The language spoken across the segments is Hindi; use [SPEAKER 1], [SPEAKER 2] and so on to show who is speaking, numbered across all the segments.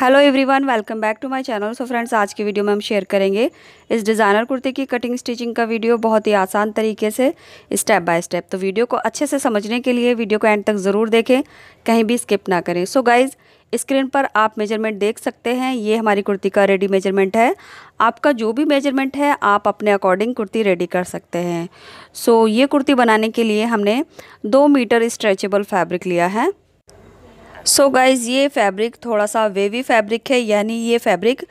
[SPEAKER 1] hello everyone welcome back to my channel so friends आज की वीडियो में हम शेयर करेंगे इस डिज़ाइनर कुर्ते की कटिंग स्टिचिंग का वीडियो बहुत ही आसान तरीके से स्टेप बाय स्टेप तो वीडियो को अच्छे से समझने के लिए वीडियो को एंड तक ज़रूर देखें कहीं भी स्किप ना करें सो so गाइज़ स्क्रीन पर आप मेजरमेंट देख सकते हैं ये हमारी कुर्ती का रेडी मेजरमेंट है आपका जो भी मेजरमेंट है आप अपने अकॉर्डिंग कुर्ती रेडी कर सकते हैं सो so, ये कुर्ती बनाने के लिए हमने दो मीटर स्ट्रेचेबल फैब्रिक लिया है सो so गाइज़ ये फैब्रिक थोड़ा सा वेवी फैब्रिक है यानी ये फैब्रिक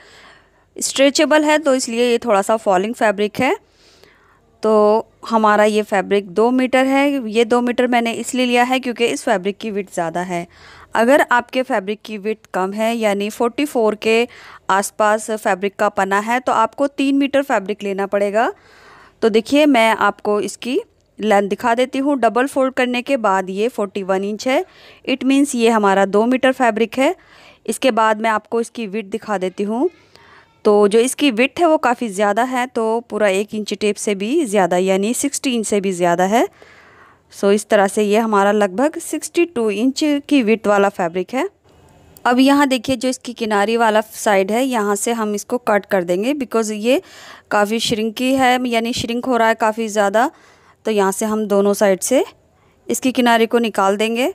[SPEAKER 1] स्ट्रेचेबल है तो इसलिए ये थोड़ा सा फॉलिंग फैब्रिक है तो हमारा ये फैब्रिक दो मीटर है ये दो मीटर मैंने इसलिए लिया है क्योंकि इस फैब्रिक की विथ ज़्यादा है अगर आपके फैब्रिक की विथ कम है यानी 44 के आसपास फैब्रिक का पना है तो आपको तीन मीटर फैब्रिक लेना पड़ेगा तो देखिए मैं आपको इसकी लेंथ दिखा देती हूँ डबल फोल्ड करने के बाद ये 41 इंच है इट मीन्स ये हमारा दो मीटर फैब्रिक है इसके बाद मैं आपको इसकी विथ दिखा देती हूँ तो जो इसकी विथ है वो काफ़ी ज़्यादा है तो पूरा एक इंच टेप से भी ज़्यादा यानी सिक्सटी इंच से भी ज़्यादा है सो इस तरह से ये हमारा लगभग सिक्सटी टू इंच की विथ वाला फैब्रिक है अब यहाँ देखिए जो इसकी किनारी वाला साइड है यहाँ से हम इसको कट कर देंगे बिकॉज़ ये काफ़ी श्रिंकी है यानी श्रिंक हो रहा है काफ़ी ज़्यादा तो यहाँ से हम दोनों साइड से इसकी किनारे को निकाल देंगे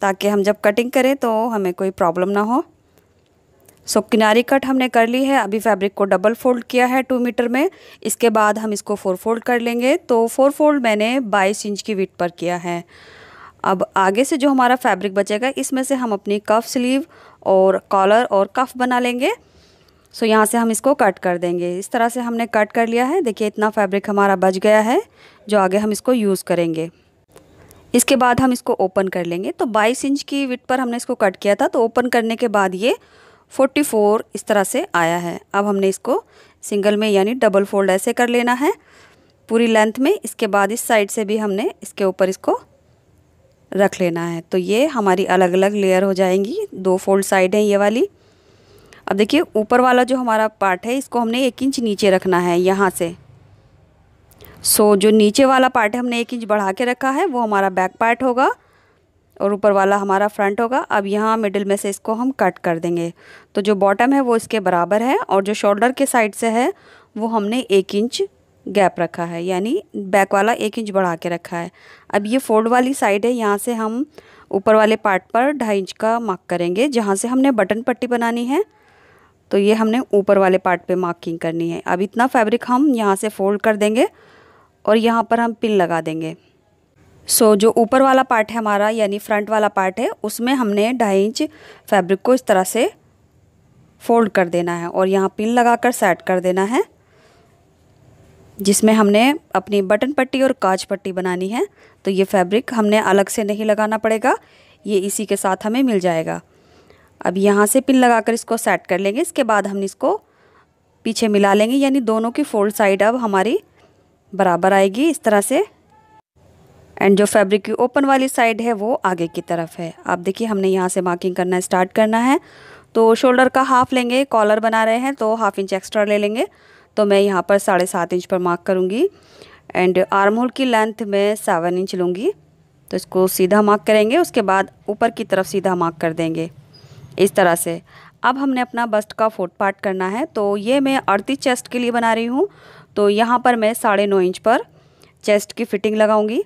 [SPEAKER 1] ताकि हम जब कटिंग करें तो हमें कोई प्रॉब्लम ना हो सो so, किनारी कट हमने कर ली है अभी फैब्रिक को डबल फोल्ड किया है टू मीटर में इसके बाद हम इसको फोर फोल्ड कर लेंगे तो फोर फोल्ड मैंने बाईस इंच की विट पर किया है अब आगे से जो हमारा फैब्रिक बचेगा इसमें से हम अपनी कफ स्लीव और कॉलर और कफ बना लेंगे सो यहाँ से हम इसको कट कर देंगे इस तरह से हमने कट कर लिया है देखिए इतना फैब्रिक हमारा बच गया है जो आगे हम इसको यूज़ करेंगे इसके बाद हम इसको ओपन कर लेंगे तो 22 इंच की विट पर हमने इसको कट किया था तो ओपन करने के बाद ये 44 इस तरह से आया है अब हमने इसको सिंगल में यानी डबल फोल्ड ऐसे कर लेना है पूरी लेंथ में इसके बाद इस साइड से भी हमने इसके ऊपर इसको रख लेना है तो ये हमारी अलग अलग लेयर हो जाएंगी दो फोल्ड साइड हैं ये वाली अब देखिए ऊपर वाला जो हमारा पार्ट है इसको हमने एक इंच नीचे रखना है यहाँ से सो जो नीचे वाला पार्ट है हमने एक इंच बढ़ा के रखा है वो हमारा बैक पार्ट होगा और ऊपर वाला हमारा फ्रंट होगा अब यहाँ मिडिल में से इसको हम कट कर देंगे तो जो बॉटम है वो इसके बराबर है और जो शोल्डर के साइड से है वो हमने एक इंच गैप रखा है यानी बैक वाला एक इंच बढ़ा के रखा है अब ये फोल्ड वाली साइड है यहाँ से हम ऊपर वाले पार्ट पर ढाई इंच का मार्क करेंगे जहाँ से हमने बटन पट्टी बनानी है तो ये हमने ऊपर वाले पार्ट पे मार्किंग करनी है अब इतना फैब्रिक हम यहाँ से फोल्ड कर देंगे और यहाँ पर हम पिन लगा देंगे सो so, जो ऊपर वाला पार्ट है हमारा यानी फ्रंट वाला पार्ट है उसमें हमने ढाई इंच फैब्रिक को इस तरह से फोल्ड कर देना है और यहाँ पिन लगा कर सेट कर देना है जिसमें हमने अपनी बटन पट्टी और काज पट्टी बनानी है तो ये फैब्रिक हमने अलग से नहीं लगाना पड़ेगा ये इसी के साथ हमें मिल जाएगा अब यहाँ से पिन लगाकर इसको सेट कर लेंगे इसके बाद हम इसको पीछे मिला लेंगे यानी दोनों की फोल्ड साइड अब हमारी बराबर आएगी इस तरह से एंड जो फैब्रिक की ओपन वाली साइड है वो आगे की तरफ है आप देखिए हमने यहाँ से मार्किंग करना स्टार्ट करना है तो शोल्डर का हाफ लेंगे कॉलर बना रहे हैं तो हाफ इंच एक्स्ट्रा ले लेंगे तो मैं यहाँ पर साढ़े सात इंच पर मार्क करूँगी एंड आर्म होल की लेंथ मैं सेवन इंच लूँगी तो इसको सीधा मार्क करेंगे उसके बाद ऊपर की तरफ सीधा मार्क कर देंगे इस तरह से अब हमने अपना बस्ट का फोर्थ पार्ट करना है तो ये मैं अड़तीस चेस्ट के लिए बना रही हूँ तो यहाँ पर मैं साढ़े नौ इंच पर चेस्ट की फिटिंग लगाऊंगी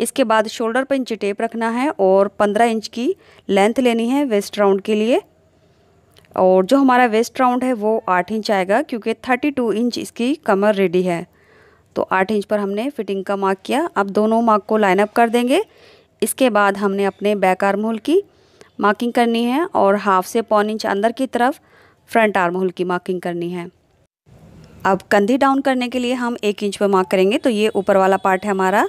[SPEAKER 1] इसके बाद शोल्डर पर इंची टेप रखना है और पंद्रह इंच की लेंथ लेनी है वेस्ट राउंड के लिए और जो हमारा वेस्ट राउंड है वो आठ इंच आएगा क्योंकि थर्टी टू इंच इसकी कमर रेडी है तो आठ इंच पर हमने फिटिंग का मार्क किया अब दोनों मार्क को लाइनअप कर देंगे इसके बाद हमने अपने बैक आर्म होल की मार्किंग करनी है और हाफ से पौन इंच अंदर की तरफ फ्रंट आर्म होल की मार्किंग करनी है अब कंधे डाउन करने के लिए हम एक इंच पर मार्क करेंगे तो ये ऊपर वाला पार्ट है हमारा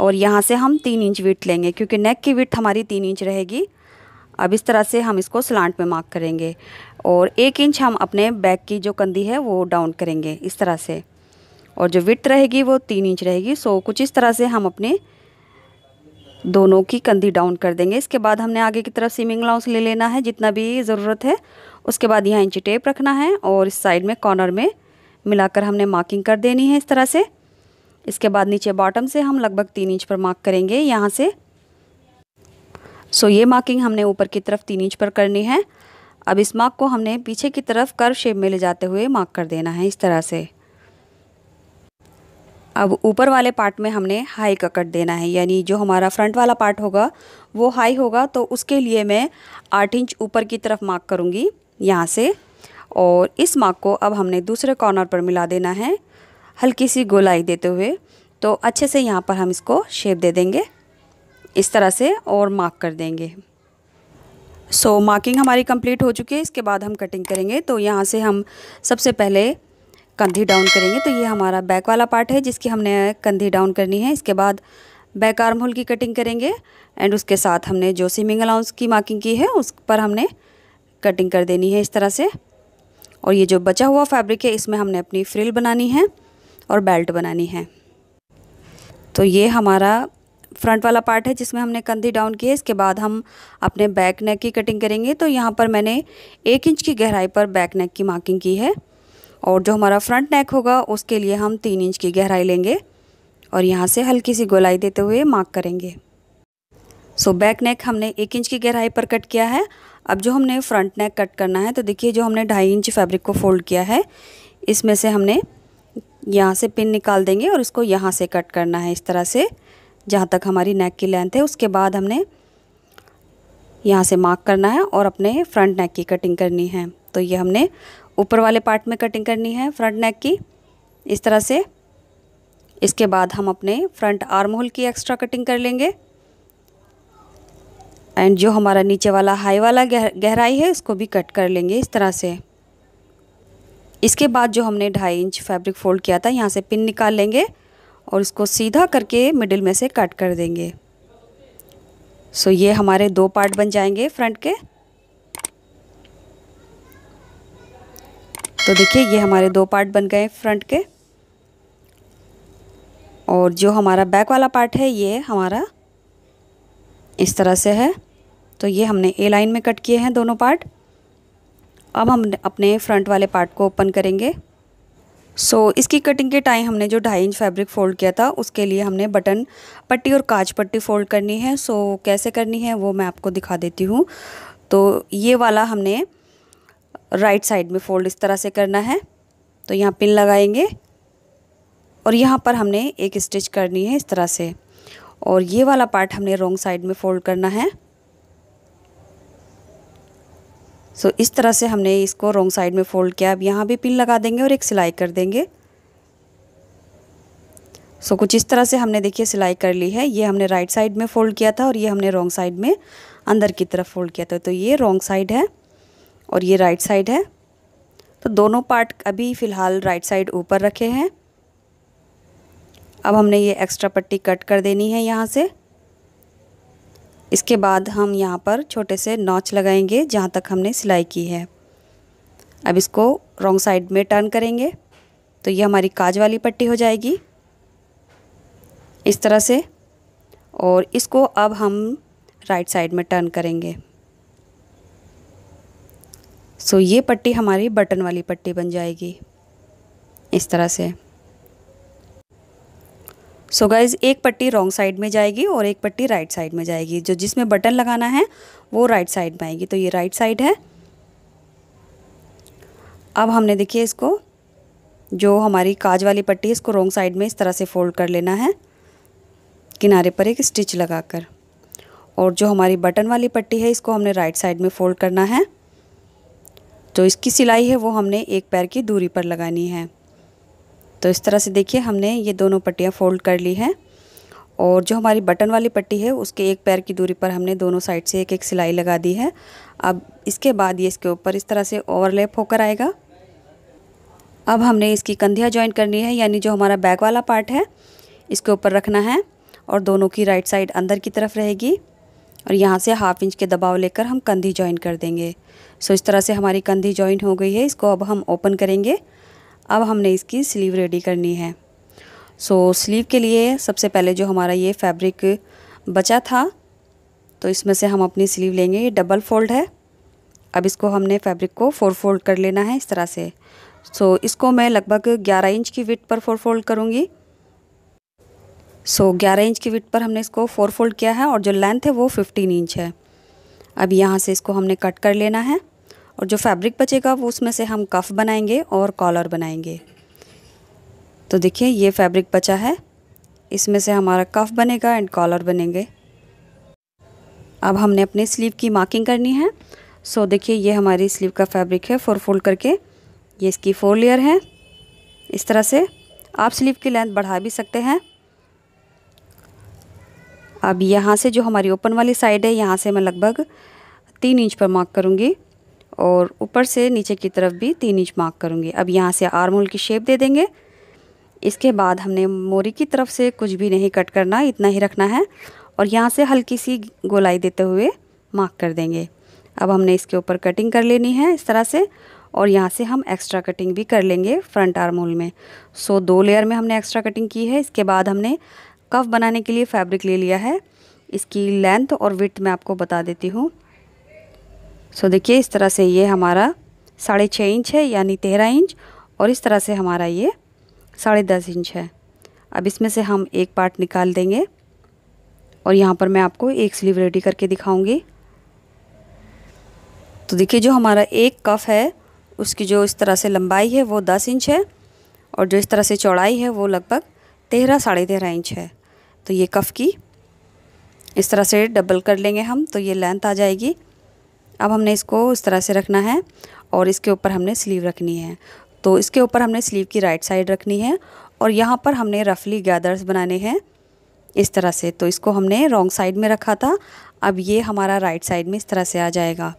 [SPEAKER 1] और यहाँ से हम तीन इंच विट लेंगे क्योंकि नेक की विट हमारी तीन इंच रहेगी अब इस तरह से हम इसको स्लांट में मार्क करेंगे और एक इंच हम अपने बैक की जो कंधी है वो डाउन करेंगे इस तरह से और जो विथ रहेगी वो तीन इंच रहेगी सो कुछ इस तरह से हम अपने दोनों की कंधी डाउन कर देंगे इसके बाद हमने आगे की तरफ सीमिंग लाउंस ले लेना है जितना भी ज़रूरत है उसके बाद यहाँ इंची टेप रखना है और इस साइड में कॉर्नर में मिलाकर हमने मार्किंग कर देनी है इस तरह से इसके बाद नीचे बॉटम से हम लगभग तीन इंच पर मार्क करेंगे यहाँ से सो ये मार्किंग हमने ऊपर की तरफ तीन इंच पर करनी है अब इस मार्क को हमने पीछे की तरफ कर्व शेप में ले जाते हुए मार्क कर देना है इस तरह से अब ऊपर वाले पार्ट में हमने हाई का कट देना है यानी जो हमारा फ्रंट वाला पार्ट होगा वो हाई होगा तो उसके लिए मैं आठ इंच ऊपर की तरफ मार्क करूँगी यहाँ से और इस मार्क को अब हमने दूसरे कॉर्नर पर मिला देना है हल्की सी गोलाई देते हुए तो अच्छे से यहाँ पर हम इसको शेप दे देंगे इस तरह से और मार्क कर देंगे सो so, मार्किंग हमारी कंप्लीट हो चुकी है इसके बाद हम कटिंग करेंगे तो यहाँ से हम सबसे पहले कंधी डाउन करेंगे तो ये हमारा बैक वाला पार्ट है जिसकी हमने कंधी डाउन करनी है इसके बाद बैक आर्म होल की कटिंग करेंगे एंड उसके साथ हमने जो सीमिंग अलाउंस की मार्किंग की है उस पर हमने कटिंग कर देनी है इस तरह से और ये जो बचा हुआ फैब्रिक है इसमें हमने अपनी फ्रिल बनानी है और बेल्ट बनानी है तो ये हमारा फ्रंट वाला पार्ट है जिसमें हमने कंधी डाउन की है इसके बाद हम अपने बैक नेक की कटिंग करेंगे तो यहाँ पर मैंने एक इंच की गहराई पर बैक नेक की मार्किंग की है और जो हमारा फ्रंट नेक होगा उसके लिए हम तीन इंच की गहराई लेंगे और यहाँ से हल्की सी गोलाई देते हुए मार्क करेंगे सो बैक नेक हमने एक इंच की गहराई पर कट किया है अब जो हमने फ्रंट नेक कट करना है तो देखिए जो हमने ढाई इंच फैब्रिक को फोल्ड किया है इसमें से हमने यहाँ से पिन निकाल देंगे और इसको यहाँ से कट करना है इस तरह से जहाँ तक हमारी नेक की लेंथ है उसके बाद हमने यहाँ से मार्क करना है और अपने फ्रंट नेक की कटिंग करनी है तो ये हमने ऊपर वाले पार्ट में कटिंग करनी है फ्रंट नेक की इस तरह से इसके बाद हम अपने फ्रंट आर्म होल की एक्स्ट्रा कटिंग कर लेंगे एंड जो हमारा नीचे वाला हाई वाला गह, गहराई है उसको भी कट कर लेंगे इस तरह से इसके बाद जो हमने ढाई इंच फैब्रिक फोल्ड किया था यहाँ से पिन निकाल लेंगे और इसको सीधा करके मिडिल में से कट कर देंगे सो so, ये हमारे दो पार्ट बन जाएंगे फ्रंट के तो देखिए ये हमारे दो पार्ट बन गए फ्रंट के और जो हमारा बैक वाला पार्ट है ये हमारा इस तरह से है तो ये हमने ए लाइन में कट किए हैं दोनों पार्ट अब हम अपने फ्रंट वाले पार्ट को ओपन करेंगे सो so, इसकी कटिंग के टाइम हमने जो ढाई इंच फैब्रिक फ़ोल्ड किया था उसके लिए हमने बटन पट्टी और काज पट्टी फ़ोल्ड करनी है सो so, कैसे करनी है वो मैं आपको दिखा देती हूँ तो ये वाला हमने राइट साइड में फोल्ड इस तरह से करना है तो यहाँ पिन लगाएंगे और यहाँ पर हमने एक स्टिच करनी है इस तरह से और ये वाला पार्ट हमने रोंग साइड में फोल्ड करना है सो so, इस तरह से हमने इसको रोंग साइड में फोल्ड किया अब यहाँ भी पिन लगा देंगे और एक सिलाई कर देंगे सो so, कुछ इस तरह से हमने देखिए सिलाई कर ली है ये हमने राइट साइड में फ़ोल्ड किया था और ये हमने रॉन्ग साइड में अंदर की तरफ फोल्ड किया था तो ये रॉन्ग साइड है और ये राइट साइड है तो दोनों पार्ट अभी फ़िलहाल राइट साइड ऊपर रखे हैं अब हमने ये एक्स्ट्रा पट्टी कट कर देनी है यहाँ से इसके बाद हम यहाँ पर छोटे से नॉच लगाएंगे जहाँ तक हमने सिलाई की है अब इसको रॉन्ग साइड में टर्न करेंगे तो ये हमारी काज वाली पट्टी हो जाएगी इस तरह से और इसको अब हम राइट साइड में टर्न करेंगे सो ये पट्टी हमारी बटन वाली पट्टी बन जाएगी इस तरह से सो so गाइज एक पट्टी रॉन्ग साइड में जाएगी और एक पट्टी राइट साइड में जाएगी जो जिसमें बटन लगाना है वो राइट साइड में आएगी तो ये राइट साइड है अब हमने देखिए इसको जो हमारी काज वाली पट्टी है इसको रॉन्ग साइड में इस तरह से फोल्ड कर लेना है किनारे पर एक स्टिच लगाकर और जो हमारी बटन वाली पट्टी है इसको हमने राइट साइड में फोल्ड करना है जो तो इसकी सिलाई है वो हमने एक पैर की दूरी पर लगानी है तो इस तरह से देखिए हमने ये दोनों पट्टियाँ फोल्ड कर ली हैं और जो हमारी बटन वाली पट्टी है उसके एक पैर की दूरी पर हमने दोनों साइड से एक एक सिलाई लगा दी है अब इसके बाद ये इसके ऊपर इस तरह से ओवरलैप होकर आएगा अब हमने इसकी कंधिया ज्वाइन करनी है यानी जो हमारा बैक वाला पार्ट है इसके ऊपर रखना है और दोनों की राइट साइड अंदर की तरफ रहेगी और यहाँ से हाफ इंच के दबाव लेकर हम कंधी ज्वाइन कर देंगे सो इस तरह से हमारी कंधी ज्वाइन हो गई है इसको अब हम ओपन करेंगे अब हमने इसकी स्लीव रेडी करनी है सो स्लीव के लिए सबसे पहले जो हमारा ये फैब्रिक बचा था तो इसमें से हम अपनी स्लीव लेंगे ये डबल फोल्ड है अब इसको हमने फैब्रिक को फोर फोल्ड कर लेना है इस तरह से सो so, इसको मैं लगभग 11 इंच की विथ पर फोर फोल्ड करूँगी सो so, 11 इंच की विट पर हमने इसको फोर फोल्ड किया है और जो लेंथ है वो 15 इंच है अब यहाँ से इसको हमने कट कर लेना है और जो फैब्रिक बचेगा वो उसमें से हम कफ बनाएंगे और कॉलर बनाएंगे तो देखिए ये फैब्रिक बचा है इसमें से हमारा कफ बनेगा एंड कॉलर बनेंगे अब हमने अपने स्लीव की मार्किंग करनी है सो so, देखिए ये हमारी स्लीव का फैब्रिक है फोर फोल्ड करके ये इसकी फोर लेयर है इस तरह से आप स्लीव की लेंथ बढ़ा भी सकते हैं अब यहाँ से जो हमारी ओपन वाली साइड है यहाँ से मैं लगभग तीन इंच पर मार्क करूँगी और ऊपर से नीचे की तरफ भी तीन इंच मार्क करूँगी अब यहाँ से आर्म होल की शेप दे देंगे इसके बाद हमने मोरी की तरफ से कुछ भी नहीं कट करना इतना ही रखना है और यहाँ से हल्की सी गोलाई देते हुए मार्क कर देंगे अब हमने इसके ऊपर कटिंग कर लेनी है इस तरह से और यहाँ से हम एक्स्ट्रा कटिंग भी कर लेंगे फ्रंट आर्म होल में सो दो लेयर में हमने एक्स्ट्रा कटिंग की है इसके बाद हमने कफ बनाने के लिए फैब्रिक ले लिया है इसकी लेंथ और विथ मैं आपको बता देती हूँ सो देखिए इस तरह से ये हमारा साढ़े छः इंच है यानी तेरह इंच और इस तरह से हमारा ये साढ़े दस इंच है अब इसमें से हम एक पार्ट निकाल देंगे और यहाँ पर मैं आपको एक स्लीव रेडी करके दिखाऊंगी तो देखिए जो हमारा एक कफ है उसकी जो इस तरह से लंबाई है वो दस इंच है और जो इस तरह से चौड़ाई है वो लगभग तेरह साढ़े तेरह इंच है तो ये कफ़ की इस तरह से डबल कर लेंगे हम तो ये लेंथ आ जाएगी अब हमने इसको इस तरह से रखना है और इसके ऊपर हमने स्लीव रखनी है तो इसके ऊपर हमने स्लीव की राइट साइड रखनी है और यहाँ पर हमने रफली गैदर्स बनाने हैं इस तरह से तो इसको हमने रॉन्ग साइड में रखा था अब ये हमारा राइट साइड में इस तरह से आ जाएगा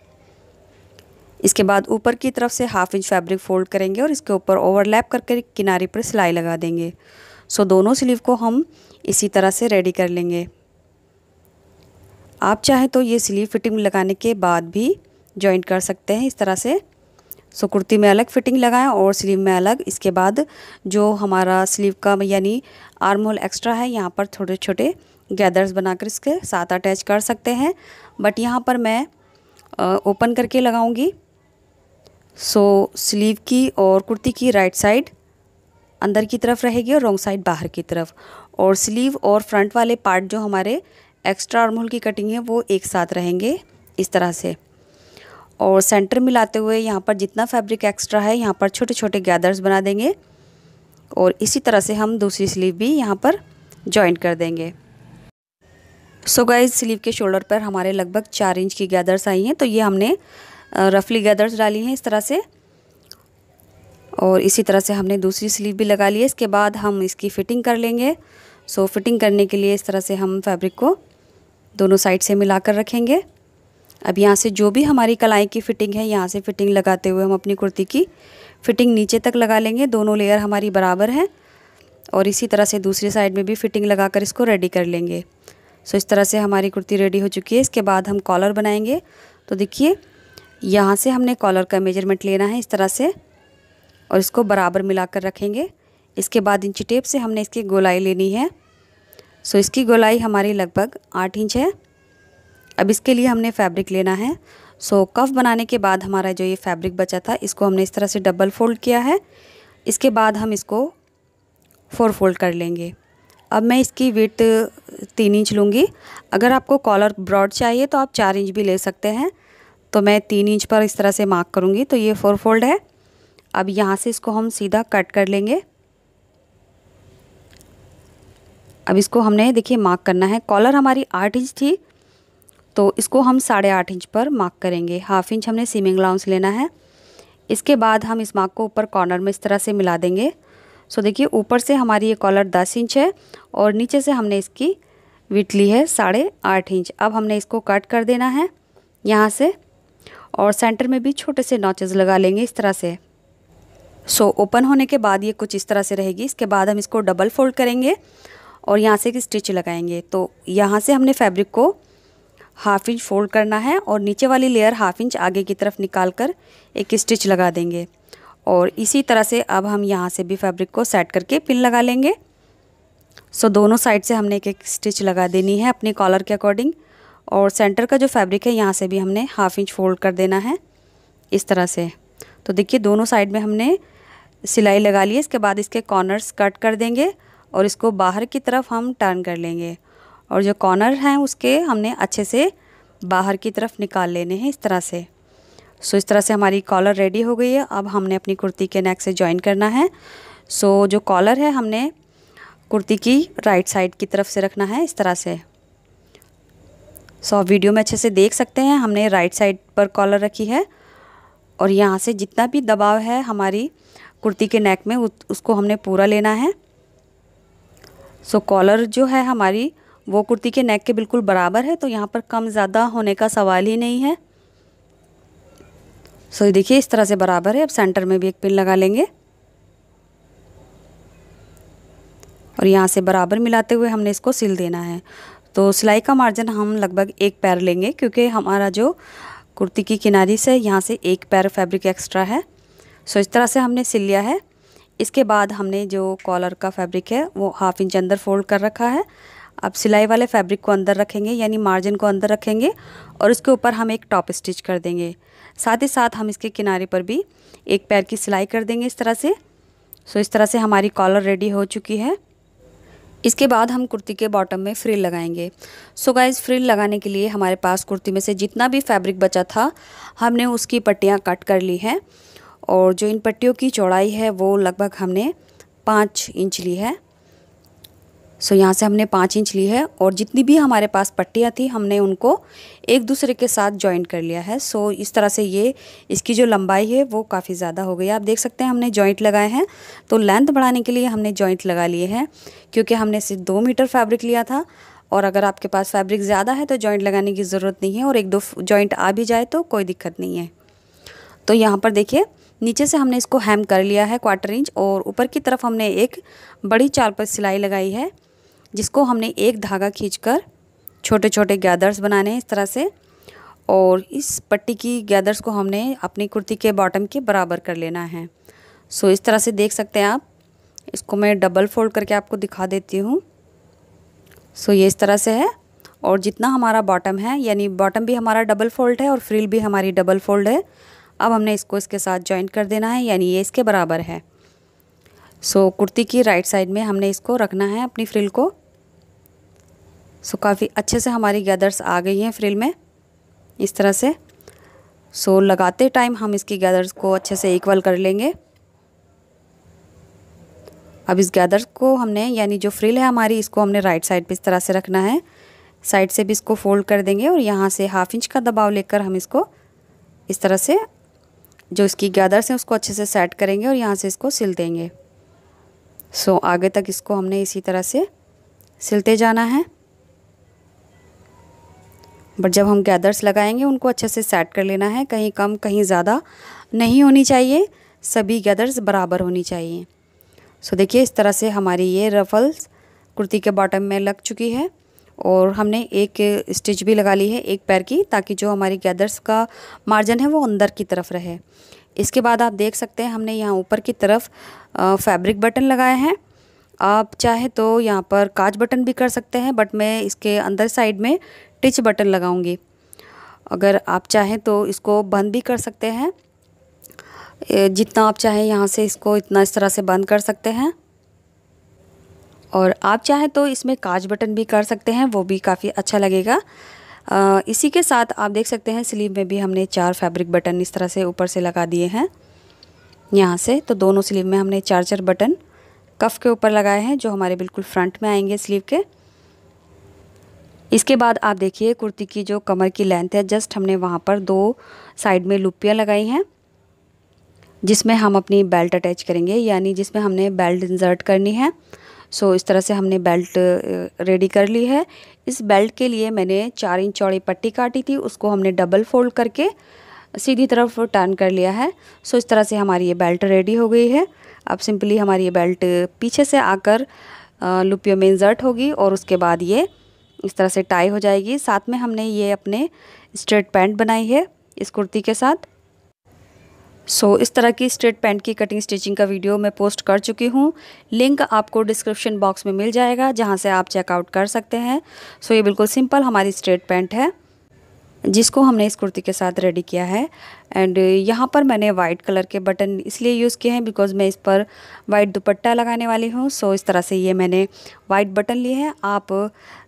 [SPEAKER 1] इसके बाद ऊपर की तरफ से हाफ इंच फैब्रिक फोल्ड करेंगे और इसके ऊपर ओवरलैप करके किनारे पर सिलाई लगा देंगे सो दोनों स्लीव को हम इसी तरह से रेडी कर लेंगे आप चाहें तो ये स्लीव फिटिंग लगाने के बाद भी जॉइंट कर सकते हैं इस तरह से सो so, कुर्ती में अलग फिटिंग लगाएं और स्लीव में अलग इसके बाद जो हमारा स्लीव का यानी आर्म होल एक्स्ट्रा है यहाँ पर छोटे छोटे गैदर्स बनाकर इसके साथ अटैच कर सकते हैं बट यहाँ पर मैं ओपन करके लगाऊंगी सो so, स्लीव की और कुर्ती की राइट साइड अंदर की तरफ रहेगी और रॉन्ग साइड बाहर की तरफ और स्लीव और फ्रंट वाले पार्ट जो हमारे एक्स्ट्रा आर्महोल की कटिंग है वो एक साथ रहेंगे इस तरह से और सेंटर मिलाते हुए यहाँ पर जितना फैब्रिक एक्स्ट्रा है यहाँ पर छोटे छोटे गैदर्स बना देंगे और इसी तरह से हम दूसरी स्लीव भी यहाँ पर ज्वाइन कर देंगे सो so गाइज स्लीव के शोल्डर पर हमारे लगभग चार इंच की गैदर्स आई हैं तो ये हमने रफली गैदर्स डाली हैं इस तरह से और इसी तरह से हमने दूसरी स्लीव भी लगा ली है इसके बाद हम इसकी फ़िटिंग कर लेंगे सो फिटिंग करने के लिए इस तरह से हम फैब्रिक को दोनों साइड से मिला कर रखेंगे अब यहाँ से जो भी हमारी कलाई की फ़िटिंग है यहाँ से फ़िटिंग लगाते हुए हम अपनी कुर्ती की फ़िटिंग नीचे तक लगा लेंगे दोनों लेयर हमारी बराबर हैं और इसी तरह से दूसरी साइड में भी फ़िटिंग लगा कर इसको रेडी कर लेंगे सो इस तरह से हमारी कुर्ती रेडी हो चुकी है इसके बाद हम कॉलर बनाएंगे तो देखिए यहाँ से हमने कॉलर का मेजरमेंट लेना है इस तरह से और इसको बराबर मिलाकर रखेंगे इसके बाद इंची टेप से हमने इसकी गोलाई लेनी है सो इसकी गोलाई हमारी लगभग आठ इंच है अब इसके लिए हमने फैब्रिक लेना है सो कफ बनाने के बाद हमारा जो ये फैब्रिक बचा था इसको हमने इस तरह से डबल फोल्ड किया है इसके बाद हम इसको फोर फोल्ड कर लेंगे अब मैं इसकी विथ तीन इंच लूँगी अगर आपको कॉलर ब्रॉड चाहिए तो आप चार इंच भी ले सकते हैं तो मैं तीन इंच पर इस तरह से मार्क करूँगी तो ये फोर फोल्ड है अब यहाँ से इसको हम सीधा कट कर लेंगे अब इसको हमने देखिए मार्क करना है कॉलर हमारी आठ इंच थी तो इसको हम साढ़े आठ इंच पर मार्क करेंगे हाफ इंच हमने सीमिंग लाउंस लेना है इसके बाद हम इस मार्क को ऊपर कॉर्नर में इस तरह से मिला देंगे सो देखिए ऊपर से हमारी ये कॉलर दस इंच है और नीचे से हमने इसकी विट ली है साढ़े आठ इंच अब हमने इसको कट कर देना है यहाँ से और सेंटर में भी छोटे से नॉचेज़ लगा लेंगे इस तरह से सो so, ओपन होने के बाद ये कुछ इस तरह से रहेगी इसके बाद हम इसको डबल फोल्ड करेंगे और यहाँ से एक स्टिच लगाएंगे तो यहाँ से हमने फैब्रिक को हाफ इंच फोल्ड करना है और नीचे वाली लेयर हाफ इंच आगे की तरफ निकाल कर एक स्टिच लगा देंगे और इसी तरह से अब हम यहाँ से भी फैब्रिक को सेट करके पिन लगा लेंगे सो so, दोनों साइड से हमने एक एक स्टिच लगा देनी है अपने कॉलर के अकॉर्डिंग और सेंटर का जो फैब्रिक है यहाँ से भी हमने हाफ इंच फोल्ड कर देना है इस तरह से तो देखिए दोनों साइड में हमने सिलाई लगा लिए इसके बाद इसके कॉर्नर्स कट कर देंगे और इसको बाहर की तरफ हम टर्न कर लेंगे और जो कॉर्नर हैं उसके हमने अच्छे से बाहर की तरफ निकाल लेने हैं इस तरह से सो इस तरह से हमारी कॉलर रेडी हो गई है अब हमने अपनी कुर्ती के नेक से ज्वाइन करना है सो जो कॉलर है हमने कुर्ती की राइट साइड की तरफ से रखना है इस तरह से सो so, आप वीडियो में अच्छे से देख सकते हैं हमने राइट साइड पर कॉलर रखी है और यहाँ से जितना भी दबाव है हमारी कुर्ती के नेक में उसको हमने पूरा लेना है सो कॉलर जो है हमारी वो कुर्ती के नेक के बिल्कुल बराबर है तो यहाँ पर कम ज़्यादा होने का सवाल ही नहीं है सो so, देखिए इस तरह से बराबर है अब सेंटर में भी एक पिन लगा लेंगे और यहाँ से बराबर मिलाते हुए हमने इसको सिल देना है तो सिलाई का मार्जिन हम लगभग एक पैर लेंगे क्योंकि हमारा जो कुर्ती की किनारी से यहाँ से एक पैर फैब्रिक एक्स्ट्रा है सो इस तरह से हमने सिल लिया है इसके बाद हमने जो कॉलर का फैब्रिक है वो हाफ इंच अंदर फोल्ड कर रखा है अब सिलाई वाले फैब्रिक को अंदर रखेंगे यानी मार्जिन को अंदर रखेंगे और उसके ऊपर हम एक टॉप स्टिच कर देंगे साथ ही साथ हम इसके किनारे पर भी एक पैर की सिलाई कर देंगे इस तरह से सो इस तरह से हमारी कॉलर रेडी हो चुकी है इसके बाद हम कुर्ती के बॉटम में फ्रिल लगाएंगे सो गाइज फ्रिल लगाने के लिए हमारे पास कुर्ती में से जितना भी फैब्रिक बचा था हमने उसकी पट्टियाँ कट कर ली हैं और जो इन पट्टियों की चौड़ाई है वो लगभग हमने पाँच इंच ली है सो so, यहाँ से हमने पाँच इंच ली है और जितनी भी हमारे पास पट्टियाँ थी हमने उनको एक दूसरे के साथ जॉइन कर लिया है सो so, इस तरह से ये इसकी जो लंबाई है वो काफ़ी ज़्यादा हो गई आप देख सकते हैं हमने जॉइंट लगाए हैं तो लेंथ बढ़ाने के लिए हमने जॉइंट लगा लिए हैं क्योंकि हमने सिर्फ दो मीटर फैब्रिक लिया था और अगर आपके पास फैब्रिक ज़्यादा है तो जॉइंट लगाने की ज़रूरत नहीं है और एक दो जॉइंट आ भी जाए तो कोई दिक्कत नहीं है तो यहाँ पर देखिए नीचे से हमने इसको हैम कर लिया है क्वार्टर इंच और ऊपर की तरफ हमने एक बड़ी चार पर सिलाई लगाई है जिसको हमने एक धागा खींचकर छोटे छोटे गैदर्स बनाने हैं इस तरह से और इस पट्टी की गैदर्स को हमने अपनी कुर्ती के बॉटम के बराबर कर लेना है सो इस तरह से देख सकते हैं आप इसको मैं डबल फोल्ड करके आपको दिखा देती हूँ सो ये इस तरह से है और जितना हमारा बॉटम है यानी बॉटम भी हमारा डबल फोल्ड है और फ्रिल भी हमारी डबल फोल्ड है अब हमने इसको इसके साथ जॉइंट कर देना है यानी ये इसके बराबर है सो so, कुर्ती की राइट साइड में हमने इसको रखना है अपनी फ्रिल को सो so, काफ़ी अच्छे से हमारी गैदर्स आ गई हैं फ्रिल में इस तरह से सो so, लगाते टाइम हम इसकी गैदर्स को अच्छे से इक्वल कर लेंगे अब इस गैदर्स को हमने यानी जो फ्रिल है हमारी इसको हमने राइट साइड पे इस तरह से रखना है साइड से भी इसको फोल्ड कर देंगे और यहाँ से हाफ इंच का दबाव लेकर हम इसको इस तरह से जो इसकी गैदर्स हैं उसको अच्छे से सेट करेंगे और यहाँ से इसको सिल देंगे सो so, आगे तक इसको हमने इसी तरह से सिलते जाना है बट जब हम गैदर्स लगाएंगे उनको अच्छे से सेट कर लेना है कहीं कम कहीं ज़्यादा नहीं होनी चाहिए सभी गैदर्स बराबर होनी चाहिए सो so, देखिए इस तरह से हमारी ये रफल्स कुर्ती के बॉटम में लग चुकी है और हमने एक स्टिच भी लगा ली है एक पैर की ताकि जो हमारी गैदर्स का मार्जिन है वो अंदर की तरफ रहे इसके बाद आप देख सकते हैं हमने यहाँ ऊपर की तरफ फैब्रिक बटन लगाए हैं आप चाहे तो यहाँ पर काज बटन भी कर सकते हैं बट मैं इसके अंदर साइड में टिच बटन लगाऊंगी अगर आप चाहें तो इसको बंद भी कर सकते हैं जितना आप चाहें यहाँ से इसको इतना इस तरह से बंद कर सकते हैं और आप चाहें तो इसमें काज बटन भी कर सकते हैं वो भी काफ़ी अच्छा लगेगा इसी के साथ आप देख सकते हैं स्लीव में भी हमने चार फैब्रिक बटन इस तरह से ऊपर से लगा दिए हैं यहाँ से तो दोनों स्लीव में हमने चार चार बटन कफ के ऊपर लगाए हैं जो हमारे बिल्कुल फ्रंट में आएंगे स्लीव के इसके बाद आप देखिए कुर्ती की जो कमर की लेंथ है जस्ट हमने वहाँ पर दो साइड में लुपियाँ लगाई हैं जिसमें हम अपनी बेल्ट अटैच करेंगे यानी जिसमें हमने बेल्ट इंजर्ट करनी है सो इस तरह से हमने बेल्ट रेडी कर ली है इस बेल्ट के लिए मैंने चार इंच चौड़ी पट्टी काटी थी उसको हमने डबल फोल्ड करके सीधी तरफ टर्न कर लिया है सो इस तरह से हमारी ये बेल्ट रेडी हो गई है अब सिंपली हमारी ये बेल्ट पीछे से आकर लुपियो में इंजर्ट होगी और उसके बाद ये इस तरह से टाई हो जाएगी साथ में हमने ये अपने स्ट्रेट पैंट बनाई है इस कुर्ती के साथ सो so, इस तरह की स्ट्रेट पैंट की कटिंग स्टिचिंग का वीडियो मैं पोस्ट कर चुकी हूँ लिंक आपको डिस्क्रिप्शन बॉक्स में मिल जाएगा जहाँ से आप चेकआउट कर सकते हैं सो so, ये बिल्कुल सिंपल हमारी स्ट्रेट पैंट है जिसको हमने इस कुर्ती के साथ रेडी किया है एंड यहाँ पर मैंने वाइट कलर के बटन इसलिए यूज़ किए हैं बिकॉज मैं इस पर वाइट दुपट्टा लगाने वाली हूँ सो इस तरह से ये मैंने वाइट बटन लिए हैं आप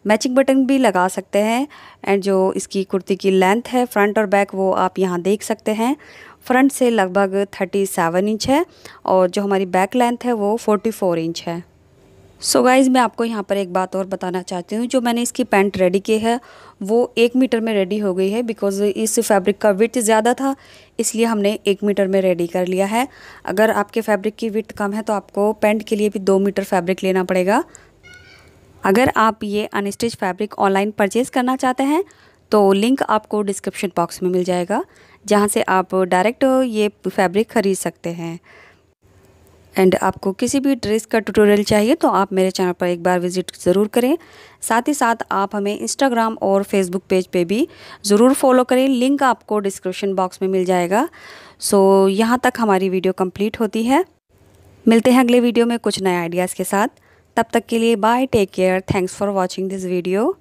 [SPEAKER 1] मैचिंग बटन भी लगा सकते हैं एंड जो इसकी कुर्ती की लेंथ है फ्रंट और बैक वो आप यहाँ देख सकते हैं फ्रंट से लगभग 37 इंच है और जो हमारी बैक लेंथ है वो 44 इंच है सो so गाइज मैं आपको यहाँ पर एक बात और बताना चाहती हूँ जो मैंने इसकी पैंट रेडी की है वो एक मीटर में रेडी हो गई है बिकॉज़ इस फैब्रिक का विथ ज़्यादा था इसलिए हमने एक मीटर में रेडी कर लिया है अगर आपके फैब्रिक की विथ कम है तो आपको पैंट के लिए भी दो मीटर फैब्रिक लेना पड़ेगा अगर आप ये अनस्टिच फैब्रिक ऑनलाइन परचेज़ करना चाहते हैं तो लिंक आपको डिस्क्रिप्शन बॉक्स में मिल जाएगा जहाँ से आप डायरेक्ट ये फैब्रिक ख़रीद सकते हैं एंड आपको किसी भी ड्रेस का ट्यूटोरियल चाहिए तो आप मेरे चैनल पर एक बार विज़िट ज़रूर करें साथ ही साथ आप हमें इंस्टाग्राम और फेसबुक पेज पे भी ज़रूर फॉलो करें लिंक आपको डिस्क्रिप्शन बॉक्स में मिल जाएगा सो so, यहाँ तक हमारी वीडियो कंप्लीट होती है मिलते हैं अगले वीडियो में कुछ नए आइडियाज़ के साथ तब तक के लिए bye take care thanks for watching this video